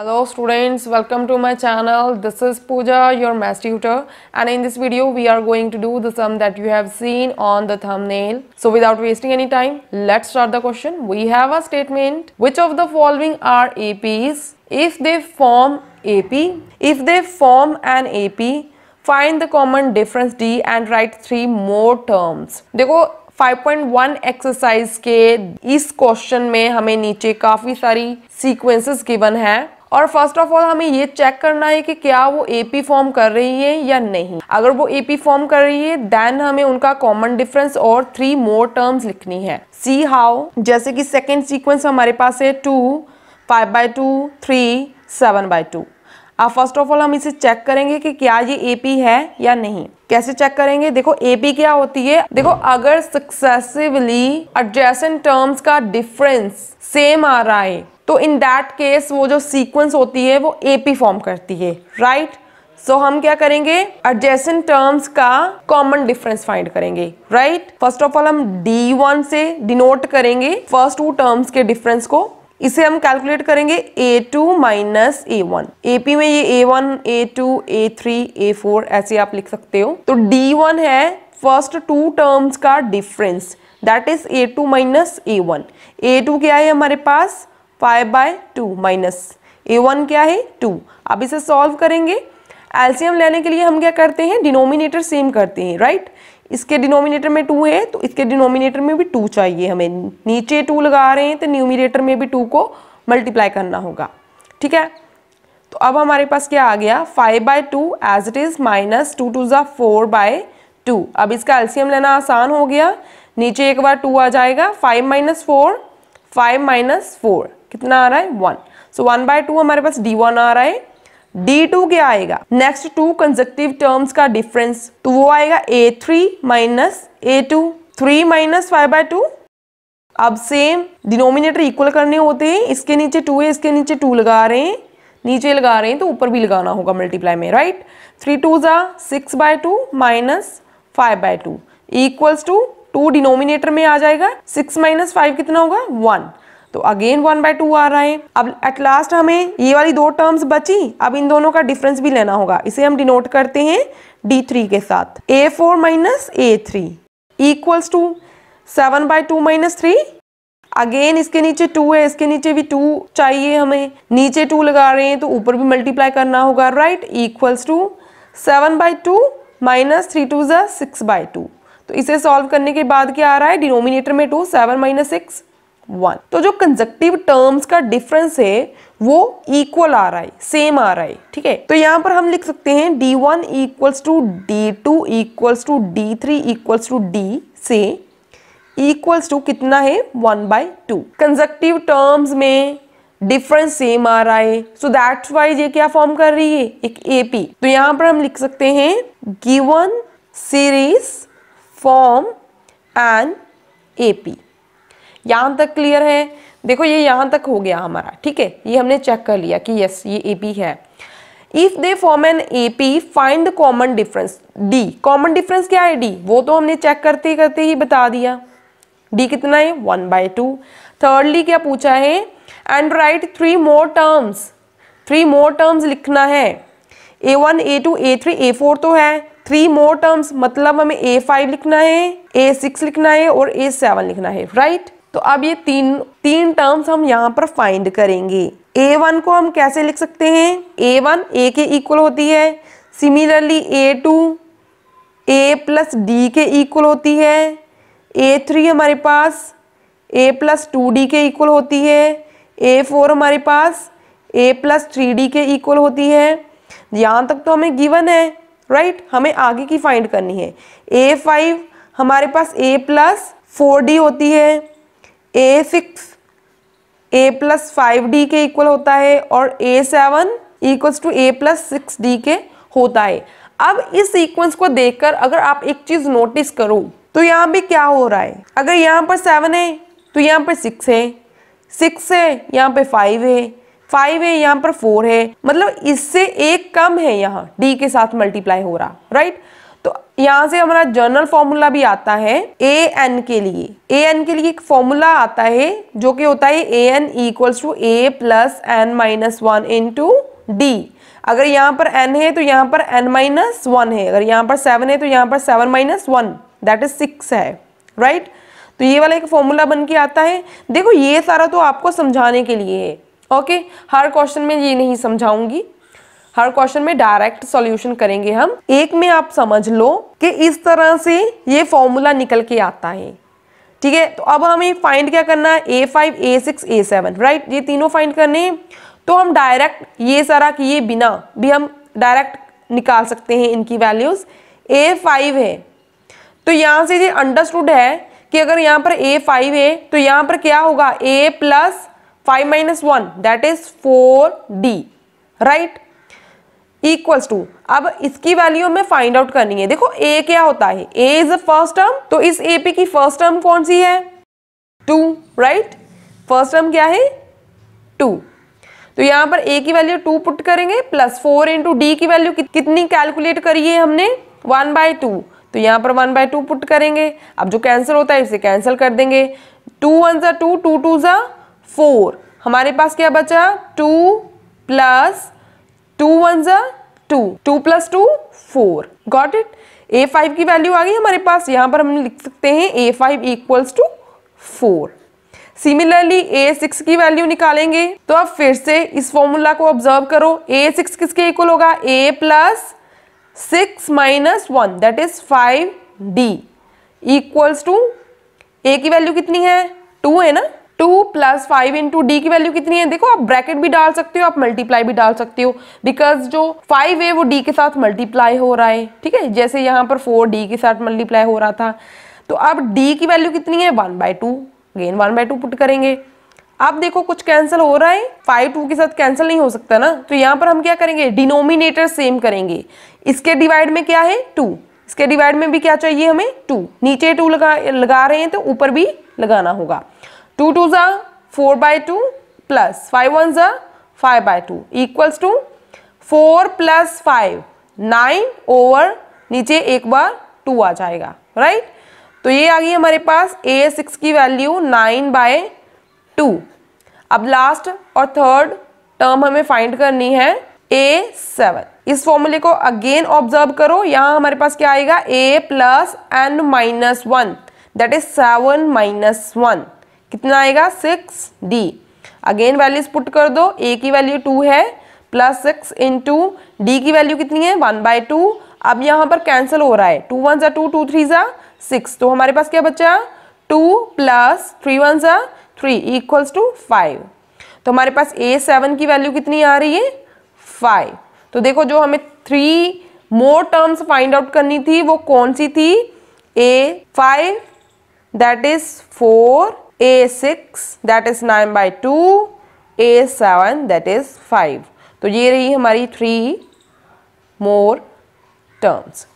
Hello students, welcome to my channel. This is Pooja, your math tutor and in this video we are going to do the sum that you have seen on the thumbnail. So without wasting any time, let's start the question. We have a statement. Which of the following are APs? If they form AP, if they form an AP, find the common difference D and write three more terms. देखो 5.1 exercise के इस question में हमें नीचे काफ़ी सारी sequences given है और फर्स्ट ऑफ ऑल हमें ये चेक करना है कि क्या वो एपी फॉर्म कर रही है या नहीं अगर वो एपी फॉर्म कर रही है देन हमें उनका कॉमन डिफरेंस और थ्री मोर टर्म्स लिखनी है सी हाउ जैसे कि सेकेंड सीक्वेंस हमारे पास है two five by two three seven by two अब फर्स्ट ऑफ ऑल हम इसे चेक करेंगे कि क्या ये एपी है या नहीं कैसे चेक करेंगे देखो एपी क्या होती है देखो अगर सक्सेसिवली एडजेसेंट टर्म्स का डिफरेंस सेम आ रहा है तो इन दैट केस वो जो सीक्वेंस होती है वो ए पी फॉर्म करती है राइट right? सो so, हम क्या करेंगे एडजेसन टर्म्स का कॉमन डिफरेंस फाइंड करेंगे राइट फर्स्ट ऑफ ऑल हम डी वन से डिनोट करेंगे फर्स्ट टू टर्म्स के डिफरेंस को इसे हम कैलकुलेट करेंगे A two minus A one AP में ये A one A two A three A four ऐसे आप लिख सकते हो तो डी वन है फर्स्ट टू टर्म्स का difference that is A two minus A one A to क्या है हमारे पास five by two minus A one क्या है टू अब इसे सॉल्व करेंगे एल्सियम लेने के लिए हम क्या करते हैं डिनोमिनेटर सेम करते हैं राइट इसके डिनोमिनेटर में टू है तो इसके डिनोमिनेटर में भी टू चाहिए हमें नीचे टू लगा रहे हैं तो न्यूमिनेटर में भी टू को मल्टीप्लाई करना होगा ठीक है तो अब हमारे पास क्या आ गया five by two as it is minus two two जो फोर बाय टू अब इसका एल्सियम लेना आसान हो गया नीचे एक बार टू आ जाएगा five minus four five minus four कितना आ रहा है one so one by two हमारे पास डी वन आ रहा है डी टू क्या आएगा नेक्स्ट टू कंजक्टिव टर्म्स का डिफरेंस तो वो आएगा A three minus A two three minus five by two अब सेम डिनोमिनेटर इक्वल करने होते हैं इसके नीचे टू है इसके नीचे टू लगा रहे हैं नीचे लगा रहे हैं तो ऊपर भी लगाना होगा मल्टीप्लाई में राइट थ्री टू ज़ा six by two minus five by two equals to two denominator में आ जाएगा सिक्स माइनस फाइव कितना होगा वन तो अगेन वन बाय टू आ रहा है अब एट लास्ट हमें ये वाली दो टर्म्स बची अब इन दोनों का डिफरेंस भी लेना होगा इसे हम डिनोट करते हैं डी थ्री के साथ A four minus A three equals to seven by two minus three again इसके नीचे टू है इसके नीचे भी टू चाहिए हमें नीचे टू लगा रहे हैं तो ऊपर भी मल्टीप्लाई करना होगा right equals to seven by two minus three two six by two तो इसे सॉल्व करने के बाद क्या आ रहा है डिनोमिनेटर में two seven minus six one तो जो कंजक्टिव टर्म्स का डिफरेंस है वो इक्वल आ रहा है सेम आ रहा है ठीक है तो यहाँ पर हम लिख सकते हैं D one equals to D two equals to D three equals to D से इक्वल्स टू कितना है one by two conjunctive terms में डिफरेंस सेम आ रहा है सो दैट्स वाइज ये क्या फॉर्म कर रही है एक एपी तो यहाँ पर हम लिख सकते हैं given series form and AP यहाँ तक क्लियर है देखो ये यहाँ तक हो गया हमारा ठीक है ये हमने चेक कर लिया कि यस ये एपी है if they form an AP find the common difference D common difference क्या है डी वो तो हमने चेक करते करते ही बता दिया डी कितना है वन बाय टू थर्डली क्या पूछा है and write three more terms three more terms लिखना है A one A two A three A four तो है थ्री मोर टर्म्स मतलब हमें ए फाइव लिखना है ए सिक्स लिखना है और ए सेवन लिखना है राइट तो अब ये तीन तीन टर्म्स हम यहाँ पर फाइंड करेंगे ए वन को हम कैसे लिख सकते हैं ए वन ए के इक्वल होती है similarly A two A plus D के इक्वल होती है ए थ्री हमारे पास ए प्लस टू डी के इक्वल होती है ए फोर हमारे पास ए प्लस थ्री डी के इक्वल होती है यहाँ तक तो हमें गिवन है राइट right? हमें आगे की फाइंड करनी है ए फाइव हमारे पास ए प्लस फोर डी होती है A six A plus five D के इक्वल होता है और A seven equals to A plus six D के होता है अब इस सीक्वेंस को देखकर अगर आप एक चीज नोटिस करो तो यहाँ भी क्या हो रहा है अगर यहाँ पर सेवन है तो यहाँ पर सिक्स है सिक्स है यहाँ पे फाइव है फाइव है यहाँ पर फोर है मतलब इससे एक कम है यहाँ डी के साथ मल्टीप्लाई हो रहा राइट right? तो यहाँ से हमारा जर्नल फॉर्मूला भी आता है ए एन के लिए ए एन के लिए एक फॉर्मूला आता है जो कि होता है A N equals to A plus N minus one into D अगर यहाँ पर एन है तो यहाँ पर एन माइनस वन है अगर यहाँ पर सेवन है तो यहाँ पर seven minus one that is six है राइट तो ये वाला एक फॉर्मूला बन के आता है देखो ये सारा तो आपको समझाने के लिए है ओके हर क्वेश्चन में ये नहीं समझाऊंगी हर क्वेश्चन में डायरेक्ट सॉल्यूशन करेंगे हम एक में आप समझ लो कि इस तरह से ये फॉर्मूला निकल के आता है ठीक है तो अब हमें फाइंड क्या करना है ए five a six a seven right ये तीनों फाइंड करने हैं तो हम डायरेक्ट ये सारा किए बिना भी हम डायरेक्ट निकाल सकते हैं इनकी वैल्यूज़ ए फाइव है तो यहाँ से ये अंडरस्टूड है कि अगर यहाँ पर ए फाइव है तो यहाँ पर क्या होगा a plus five minus one that is four d right equals to अब इसकी वैल्यू हमें फाइंड आउट करनी है देखो ए क्या होता है a is a first term तो इस ए पी की फर्स्ट टर्म कौन सी है टू राइट फर्स्ट टर्म क्या है टू तो यहाँ पर ए की वैल्यू टू पुट करेंगे प्लस फोर इंटू डी की वैल्यू कितनी कैलकुलेट करी है हमने वन बाय टू तो यहाँ पर वन बाय टू पुट करेंगे अब जो कैंसिल होता है इसे कैंसिल कर देंगे टू वन ज़ा टू टू टू ज़ा फोर हमारे पास क्या बचा टू प्लस टू वन ज़ा two two plus two four got it a five की वैल्यू आ गई हमारे पास यहाँ पर हम लिख सकते हैं a five equals to four similarly a six की वैल्यू निकालेंगे तो अब फिर से इस फॉर्मूला को ऑब्जर्व करो ए सिक्स किसके इक्वल होगा a plus six minus one that is five d equals to a की वैल्यू कितनी है टू है ना two plus five into d की वैल्यू कितनी है देखो आप ब्रैकेट भी डाल सकते हो आप मल्टीप्लाई भी डाल सकते हो बिकॉज जो फाइव है वो डी के साथ मल्टीप्लाई हो रहा है ठीक है जैसे यहाँ पर फोर डी के साथ मल्टीप्लाई हो रहा था तो अब डी की वैल्यू कितनी है one by two again one by two put करेंगे अब देखो कुछ कैंसिल हो रहा है फाइव टू के साथ कैंसिल नहीं हो सकता ना तो यहाँ पर हम क्या करेंगे डिनोमिनेटर सेम करेंगे इसके डिवाइड में क्या है टू इसके डिवाइड में भी क्या चाहिए हमें टू नीचे टू लगा लगा रहे हैं तो ऊपर भी लगाना होगा टू टू ज़ा four by two plus five one ज़ा five by two equals to four plus five nine over नीचे एक बार टू आ जाएगा राइट तो ये आ गई हमारे पास ए सिक्स की वैल्यू नाइन बाय टू अब लास्ट और थर्ड टर्म हमें फाइंड करनी है ए सेवन इस फॉर्मूले को अगेन ऑब्जर्व करो यहाँ हमारे पास क्या आएगा a plus N minus one that is seven minus one कितना आएगा six d again values put कर दो ए की वैल्यू टू है plus six into d की वैल्यू कितनी है वन बाय टू अब यहाँ पर कैंसिल हो रहा है टू वन ज़ा टू टू थ्री ज़ा सिक्स तो हमारे पास क्या बचा टू प्लस थ्री वन ज़ा थ्री इक्वल्स टू फाइव तो हमारे पास ए सेवन की वैल्यू कितनी आ रही है फाइव तो देखो जो हमें three more terms find out करनी थी वो कौन सी थी a five that is four A6 that is 9 by 2, A7 that is 5. तो ये रही हमारी more terms.